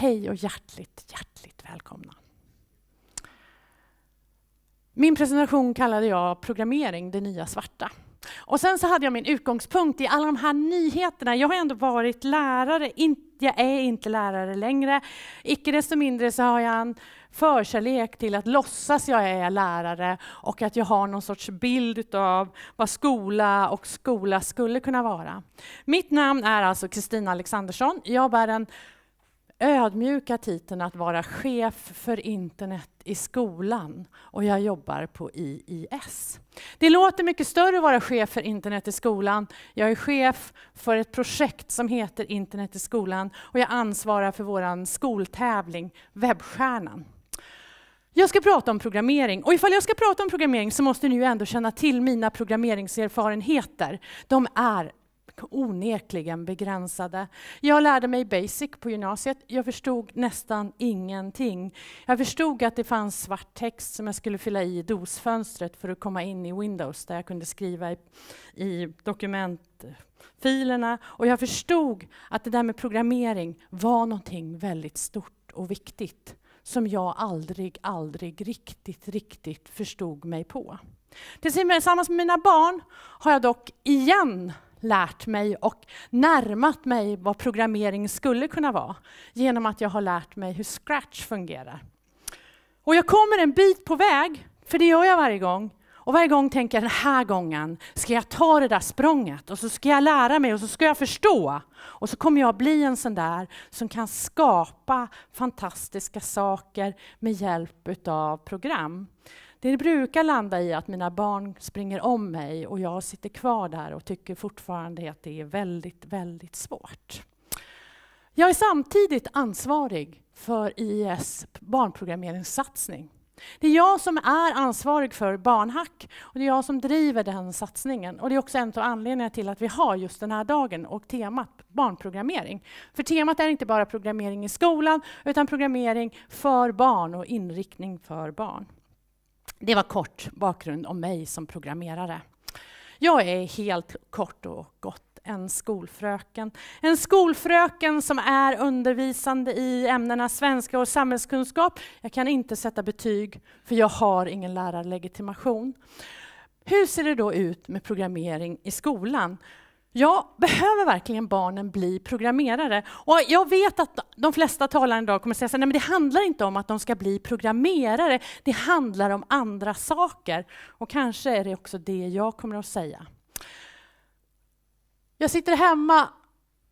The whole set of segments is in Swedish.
Hej och hjärtligt, hjärtligt välkomna. Min presentation kallade jag Programmering, det nya svarta. Och sen så hade jag min utgångspunkt i alla de här nyheterna. Jag har ändå varit lärare, jag är inte lärare längre. Icke desto mindre så har jag en förkärlek till att låtsas jag är lärare och att jag har någon sorts bild av vad skola och skola skulle kunna vara. Mitt namn är alltså Kristina Alexandersson. Jag bär en ödmjuka titeln att vara chef för internet i skolan och jag jobbar på IIS. Det låter mycket större att vara chef för internet i skolan. Jag är chef för ett projekt som heter Internet i skolan och jag ansvarar för vår skoltävling Webbstjärnan. Jag ska prata om programmering och ifall jag ska prata om programmering så måste ni ju ändå känna till mina programmeringserfarenheter. De är onekligen begränsade. Jag lärde mig basic på gymnasiet. Jag förstod nästan ingenting. Jag förstod att det fanns svart text som jag skulle fylla i dosfönstret för att komma in i Windows där jag kunde skriva i, i dokumentfilerna. Och jag förstod att det där med programmering var någonting väldigt stort och viktigt som jag aldrig, aldrig riktigt, riktigt förstod mig på. Tillsammans med mina barn har jag dock igen lärt mig och närmat mig vad programmering skulle kunna vara genom att jag har lärt mig hur Scratch fungerar. Och jag kommer en bit på väg, för det gör jag varje gång. Och varje gång tänker jag den här gången ska jag ta det där språnget och så ska jag lära mig och så ska jag förstå. Och så kommer jag bli en sån där som kan skapa fantastiska saker med hjälp utav program. Det brukar landa i att mina barn springer om mig och jag sitter kvar där och tycker fortfarande att det är väldigt, väldigt svårt. Jag är samtidigt ansvarig för IES barnprogrammeringssatsning. Det är jag som är ansvarig för Barnhack och det är jag som driver den satsningen. Och det är också en av anledningarna till att vi har just den här dagen och temat barnprogrammering. För temat är inte bara programmering i skolan utan programmering för barn och inriktning för barn. Det var kort bakgrund om mig som programmerare. Jag är helt kort och gott en skolfröken. En skolfröken som är undervisande i ämnena svenska och samhällskunskap. Jag kan inte sätta betyg, för jag har ingen lärarlegitimation. Hur ser det då ut med programmering i skolan? Ja, behöver verkligen barnen bli programmerare? Och jag vet att de flesta talare idag kommer säga att det handlar inte om att de ska bli programmerare, det handlar om andra saker. Och kanske är det också det jag kommer att säga. Jag sitter hemma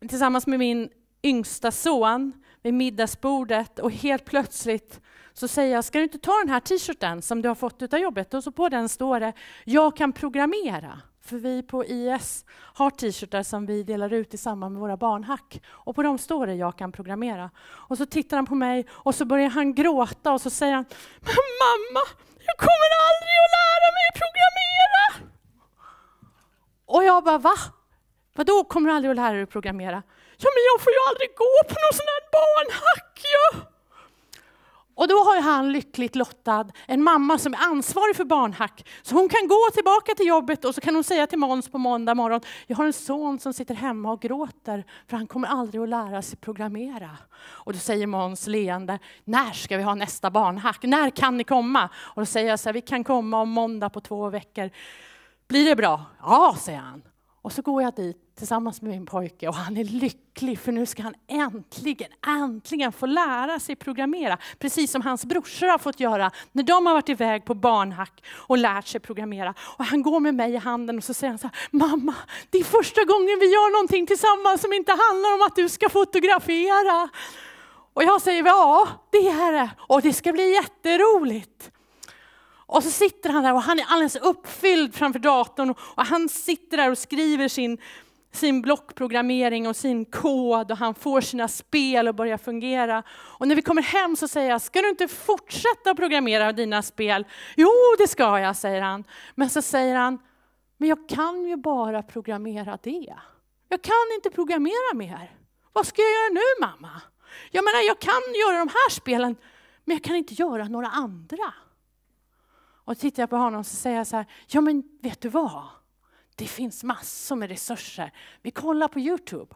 tillsammans med min yngsta son vid middagsbordet och helt plötsligt så säger jag, ska du inte ta den här t-shirten som du har fått utav jobbet? Och så på den står det, jag kan programmera. För vi på IS har t-shirtar som vi delar ut i samband med våra barnhack. Och på dem står det ”Jag kan programmera”. Och så tittar han på mig och så börjar han gråta och så säger han ”Mamma, jag kommer aldrig att lära mig programmera!” Och jag bara ”Va? Vadå kommer du aldrig att lära dig att programmera?” ”Ja, men jag får ju aldrig gå på någon sån här barnhack ju!” ja. Och då har han lyckligt lottad en mamma som är ansvarig för barnhack. Så hon kan gå tillbaka till jobbet och så kan hon säga till Måns på måndag morgon, jag har en son som sitter hemma och gråter för han kommer aldrig att lära sig programmera. Och då säger Måns leende, när ska vi ha nästa barnhack? När kan ni komma? Och då säger jag så här, vi kan komma om måndag på två veckor. Blir det bra? Ja, säger han. Och så går jag dit tillsammans med min pojke och han är lycklig för nu ska han äntligen, äntligen få lära sig programmera. Precis som hans brorsor har fått göra när de har varit iväg på barnhack och lärt sig programmera. Och han går med mig i handen och så säger han så här, mamma, det är första gången vi gör någonting tillsammans som inte handlar om att du ska fotografera. Och jag säger, ja det är det och det ska bli jätteroligt. Och så sitter han där och han är alldeles uppfylld framför datorn och han sitter där och skriver sin, sin blockprogrammering och sin kod och han får sina spel att börja fungera. Och när vi kommer hem så säger jag, ska du inte fortsätta programmera dina spel? Jo, det ska jag, säger han. Men så säger han, men jag kan ju bara programmera det. Jag kan inte programmera mer. Vad ska jag göra nu mamma? Jag menar, jag kan göra de här spelen, men jag kan inte göra några andra. Och tittar jag på honom så säger jag så här, ja men vet du vad? Det finns massor med resurser. Vi kollar på Youtube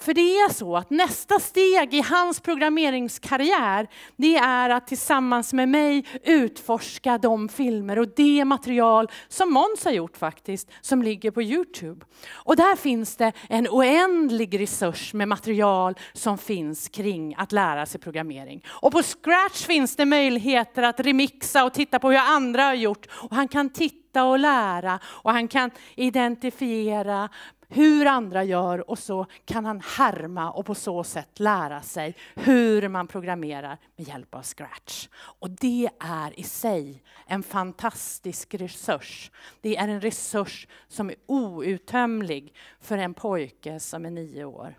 för det är så att nästa steg i hans programmeringskarriär, det är att tillsammans med mig utforska de filmer och det material som Måns har gjort faktiskt, som ligger på Youtube. Och där finns det en oändlig resurs med material som finns kring att lära sig programmering. Och på Scratch finns det möjligheter att remixa och titta på hur andra har gjort. Och han kan titta och lära och han kan identifiera hur andra gör och så kan han härma och på så sätt lära sig hur man programmerar med hjälp av Scratch. Och det är i sig en fantastisk resurs. Det är en resurs som är outtömlig för en pojke som är nio år.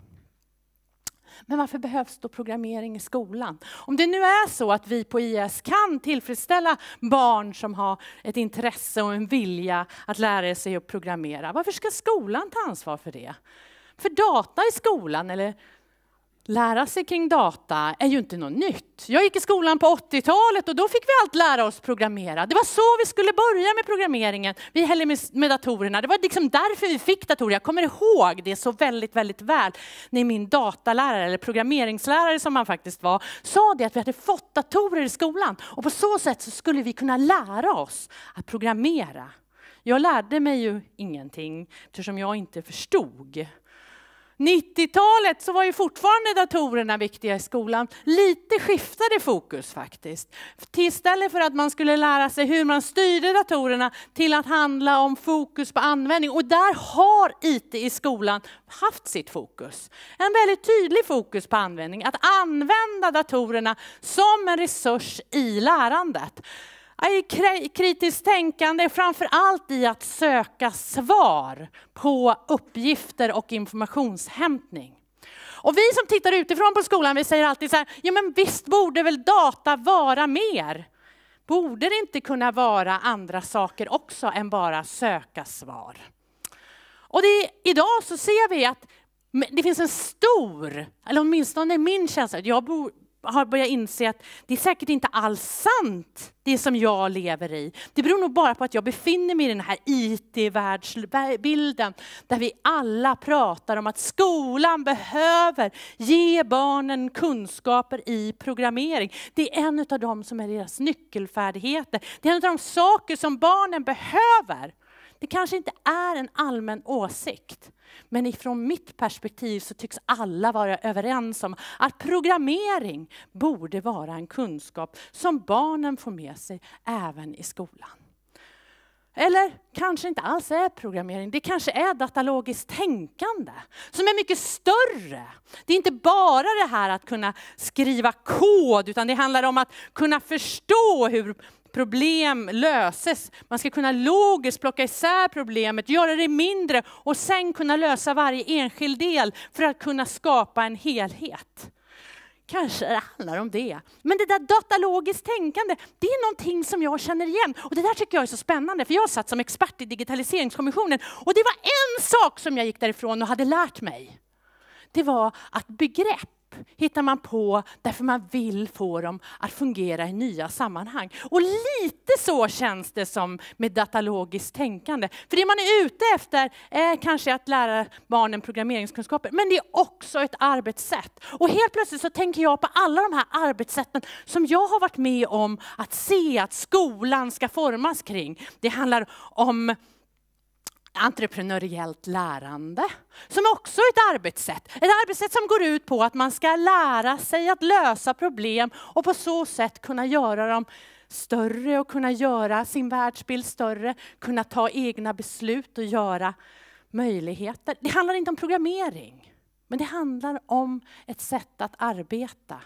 Men varför behövs då programmering i skolan? Om det nu är så att vi på IS kan tillfredsställa barn som har ett intresse och en vilja att lära sig att programmera, varför ska skolan ta ansvar för det? För data i skolan, eller Lära sig kring data är ju inte något nytt. Jag gick i skolan på 80-talet och då fick vi allt lära oss programmera. Det var så vi skulle börja med programmeringen. Vi hällde med, med datorerna. Det var liksom därför vi fick datorer. Jag kommer ihåg det så väldigt, väldigt väl när min datalärare, eller programmeringslärare som han faktiskt var, sa det att vi hade fått datorer i skolan och på så sätt så skulle vi kunna lära oss att programmera. Jag lärde mig ju ingenting eftersom jag inte förstod 90-talet så var ju fortfarande datorerna viktiga i skolan. Lite skiftade fokus faktiskt. Istället för att man skulle lära sig hur man styrde datorerna till att handla om fokus på användning. Och där har IT i skolan haft sitt fokus. En väldigt tydlig fokus på användning. Att använda datorerna som en resurs i lärandet är kritiskt tänkande framför allt i att söka svar på uppgifter och informationshämtning. Och vi som tittar utifrån på skolan, vi säger alltid så här, ja men visst borde väl data vara mer? Borde det inte kunna vara andra saker också än bara söka svar? Och det, idag så ser vi att det finns en stor, eller åtminstone min känsla, jag bor, har börjat inse att det är säkert inte alls sant, det som jag lever i. Det beror nog bara på att jag befinner mig i den här IT-världsbilden, där vi alla pratar om att skolan behöver ge barnen kunskaper i programmering. Det är en av de som är deras nyckelfärdigheter. Det är en av de saker som barnen behöver. Det kanske inte är en allmän åsikt. Men ifrån mitt perspektiv så tycks alla vara överens om att programmering borde vara en kunskap som barnen får med sig även i skolan. Eller kanske inte alls är programmering, det kanske är datalogiskt tänkande som är mycket större. Det är inte bara det här att kunna skriva kod, utan det handlar om att kunna förstå hur problem löses. Man ska kunna logiskt plocka isär problemet, göra det mindre och sen kunna lösa varje enskild del för att kunna skapa en helhet. Kanske det handlar om det. Men det där datalogiskt tänkande, det är någonting som jag känner igen. Och det där tycker jag är så spännande, för jag satt som expert i digitaliseringskommissionen och det var en sak som jag gick därifrån och hade lärt mig. Det var att begrepp hittar man på därför man vill få dem att fungera i nya sammanhang. Och lite så känns det som med datalogiskt tänkande. För det man är ute efter är kanske att lära barnen programmeringskunskaper, men det är också ett arbetssätt. Och helt plötsligt så tänker jag på alla de här arbetssätten som jag har varit med om att se att skolan ska formas kring. Det handlar om entreprenöriellt lärande, som också är ett arbetssätt. Ett arbetssätt som går ut på att man ska lära sig att lösa problem och på så sätt kunna göra dem större och kunna göra sin världsbild större, kunna ta egna beslut och göra möjligheter. Det handlar inte om programmering, men det handlar om ett sätt att arbeta.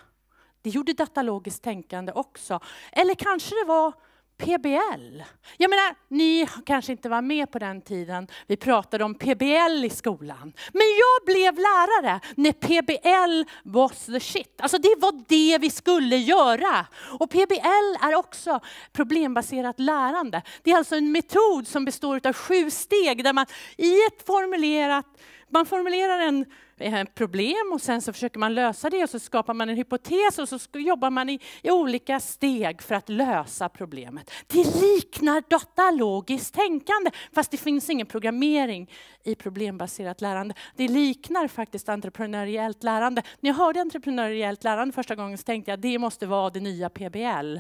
Det gjorde datalogiskt tänkande också. Eller kanske det var PBL. Jag menar, ni kanske inte var med på den tiden vi pratade om PBL i skolan. Men jag blev lärare när PBL was the shit. Alltså det var det vi skulle göra. Och PBL är också problembaserat lärande. Det är alltså en metod som består av sju steg där man i ett formulerat man formulerar en, en eh, problem och sen så försöker man lösa det och så skapar man en hypotes och så jobbar man i, i olika steg för att lösa problemet. Det liknar datalogiskt tänkande, fast det finns ingen programmering i problembaserat lärande. Det liknar faktiskt entreprenöriellt lärande. När jag hörde entreprenöriellt lärande första gången så tänkte jag det måste vara det nya PBL.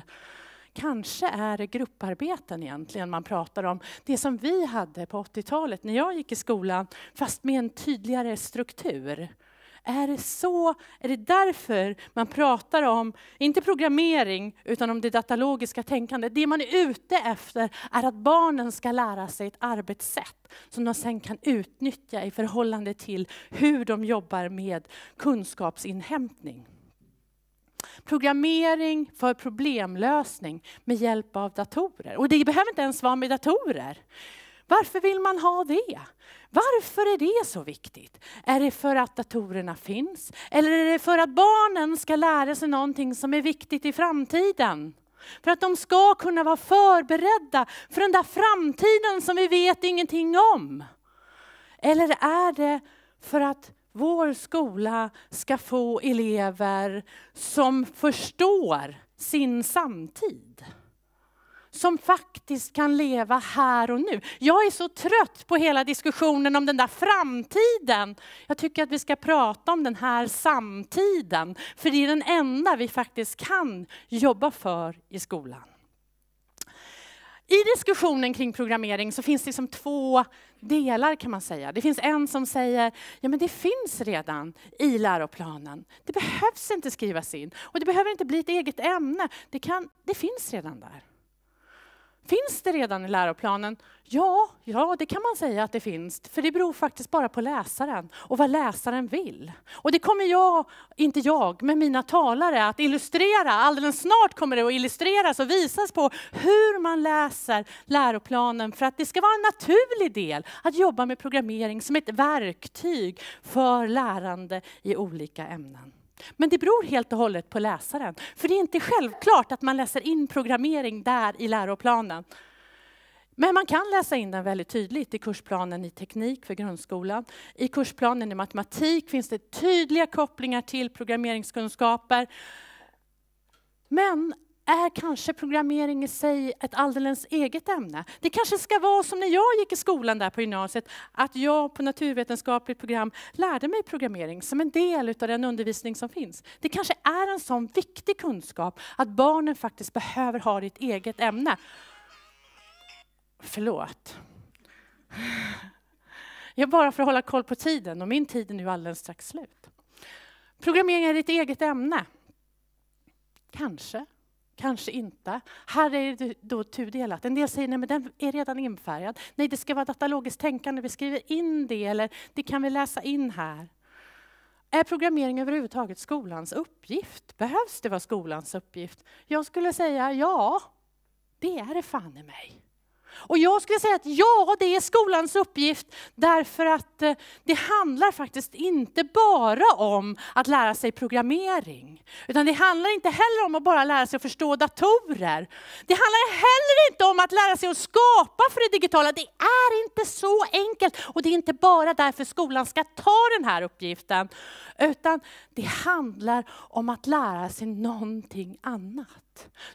Kanske är det grupparbeten egentligen man pratar om. Det som vi hade på 80-talet när jag gick i skolan, fast med en tydligare struktur. Är det så, är det därför man pratar om, inte programmering, utan om det datalogiska tänkandet? Det man är ute efter är att barnen ska lära sig ett arbetssätt som de sen kan utnyttja i förhållande till hur de jobbar med kunskapsinhämtning programmering för problemlösning med hjälp av datorer. Och det behöver inte ens vara med datorer. Varför vill man ha det? Varför är det så viktigt? Är det för att datorerna finns? Eller är det för att barnen ska lära sig någonting som är viktigt i framtiden? För att de ska kunna vara förberedda för den där framtiden som vi vet ingenting om. Eller är det för att vår skola ska få elever som förstår sin samtid som faktiskt kan leva här och nu. Jag är så trött på hela diskussionen om den där framtiden. Jag tycker att vi ska prata om den här samtiden, för det är den enda vi faktiskt kan jobba för i skolan. I diskussionen kring programmering så finns det liksom två delar kan man säga. Det finns en som säger ja men det finns redan i läroplanen. Det behövs inte skrivas in och det behöver inte bli ett eget ämne. Det, kan, det finns redan där. Finns det redan i läroplanen? Ja, ja, det kan man säga att det finns, för det beror faktiskt bara på läsaren och vad läsaren vill. Och det kommer jag, inte jag, men mina talare att illustrera. Alldeles snart kommer det att illustreras och visas på hur man läser läroplanen för att det ska vara en naturlig del att jobba med programmering som ett verktyg för lärande i olika ämnen. Men det beror helt och hållet på läsaren. För det är inte självklart att man läser in programmering där i läroplanen. Men man kan läsa in den väldigt tydligt i kursplanen i teknik för grundskolan. I kursplanen i matematik finns det tydliga kopplingar till programmeringskunskaper. Men är kanske programmering i sig ett alldeles eget ämne. Det kanske ska vara som när jag gick i skolan där på gymnasiet, att jag på naturvetenskapligt program lärde mig programmering som en del av den undervisning som finns. Det kanske är en sån viktig kunskap att barnen faktiskt behöver ha det i ett eget ämne. Förlåt. Jag bara för att hålla koll på tiden och min tid är nu alldeles strax slut. Programmering är ditt eget ämne. Kanske. Kanske inte. Här är det då tudelat. En del säger nej men den är redan infärgad. Nej, det ska vara datalogiskt tänkande. Vi skriver in det, eller det kan vi läsa in här. Är programmering överhuvudtaget skolans uppgift? Behövs det vara skolans uppgift? Jag skulle säga ja, det är det fan i mig. Och jag skulle säga att ja, det är skolans uppgift därför att eh, det handlar faktiskt inte bara om att lära sig programmering. Utan det handlar inte heller om att bara lära sig att förstå datorer. Det handlar heller inte om att lära sig att skapa för det digitala. Det är inte så enkelt och det är inte bara därför skolan ska ta den här uppgiften. Utan det handlar om att lära sig någonting annat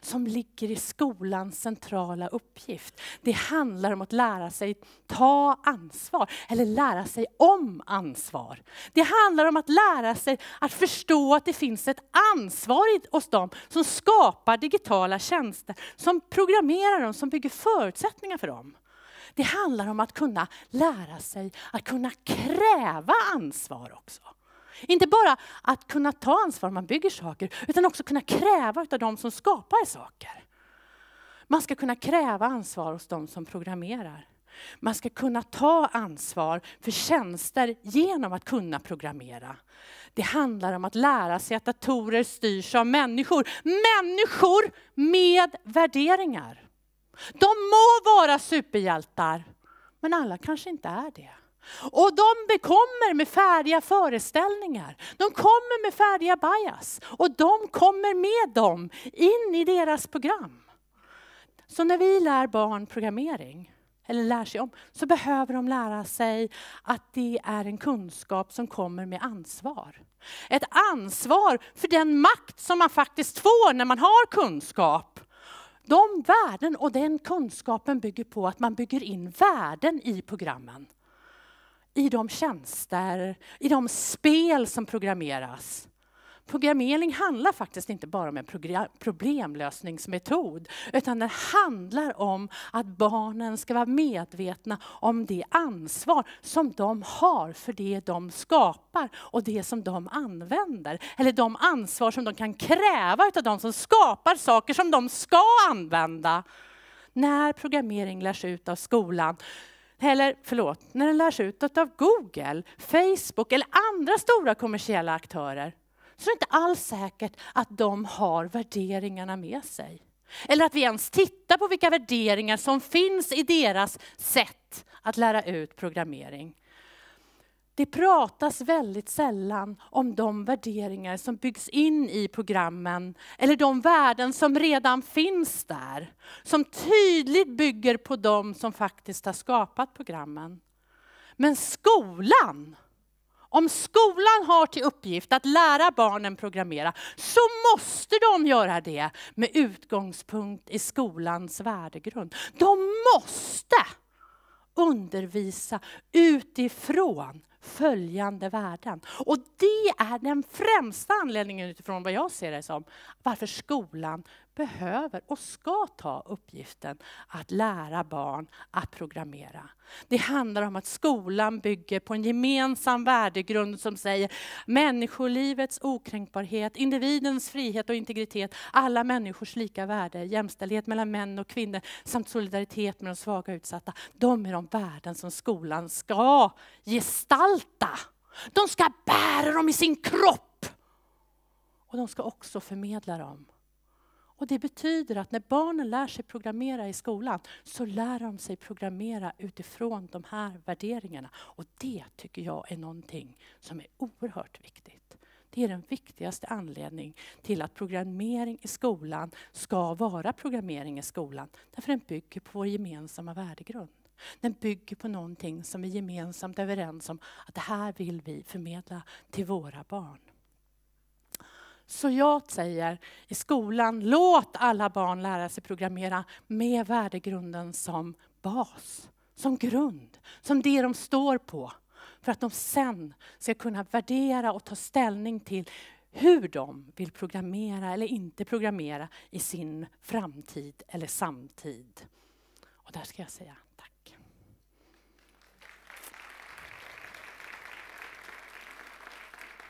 som ligger i skolans centrala uppgift. Det handlar om att lära sig ta ansvar, eller lära sig om ansvar. Det handlar om att lära sig att förstå att det finns ett ansvar hos dem som skapar digitala tjänster, som programmerar dem, som bygger förutsättningar för dem. Det handlar om att kunna lära sig att kunna kräva ansvar också. Inte bara att kunna ta ansvar när man bygger saker, utan också kunna kräva av de som skapar saker. Man ska kunna kräva ansvar hos de som programmerar. Man ska kunna ta ansvar för tjänster genom att kunna programmera. Det handlar om att lära sig att datorer styrs av människor. Människor med värderingar. De må vara superhjältar, men alla kanske inte är det. Och de kommer med färdiga föreställningar. De kommer med färdiga bias. Och de kommer med dem in i deras program. Så när vi lär barn programmering, eller lär sig om, så behöver de lära sig att det är en kunskap som kommer med ansvar. Ett ansvar för den makt som man faktiskt får när man har kunskap. De värden och den kunskapen bygger på att man bygger in värden i programmen i de tjänster, i de spel som programmeras. Programmering handlar faktiskt inte bara om en problemlösningsmetod utan den handlar om att barnen ska vara medvetna om det ansvar som de har för det de skapar och det som de använder. Eller de ansvar som de kan kräva av de som skapar saker som de ska använda. När programmering lärs ut av skolan eller förlåt, när den lärs ut av Google, Facebook eller andra stora kommersiella aktörer, så är det inte alls säkert att de har värderingarna med sig. Eller att vi ens tittar på vilka värderingar som finns i deras sätt att lära ut programmering. Det pratas väldigt sällan om de värderingar som byggs in i programmen eller de värden som redan finns där, som tydligt bygger på de som faktiskt har skapat programmen. Men skolan, om skolan har till uppgift att lära barnen programmera så måste de göra det med utgångspunkt i skolans värdegrund. De måste! undervisa utifrån följande värden. Och det är den främsta anledningen utifrån vad jag ser det som, varför skolan behöver och ska ta uppgiften att lära barn att programmera. Det handlar om att skolan bygger på en gemensam värdegrund som säger människolivets okränkbarhet, individens frihet och integritet, alla människors lika värde, jämställdhet mellan män och kvinnor samt solidaritet med de svaga och utsatta. De är de värden som skolan ska gestalta. De ska bära dem i sin kropp. Och de ska också förmedla dem och Det betyder att när barnen lär sig programmera i skolan så lär de sig programmera utifrån de här värderingarna. Och Det tycker jag är någonting som är oerhört viktigt. Det är den viktigaste anledningen till att programmering i skolan ska vara programmering i skolan. Därför den bygger på vår gemensamma värdegrund. Den bygger på någonting som vi gemensamt är överens om att det här vill vi förmedla till våra barn. Så jag säger i skolan, låt alla barn lära sig programmera med värdegrunden som bas, som grund, som det de står på. För att de sen ska kunna värdera och ta ställning till hur de vill programmera eller inte programmera i sin framtid eller samtid. Och där ska jag säga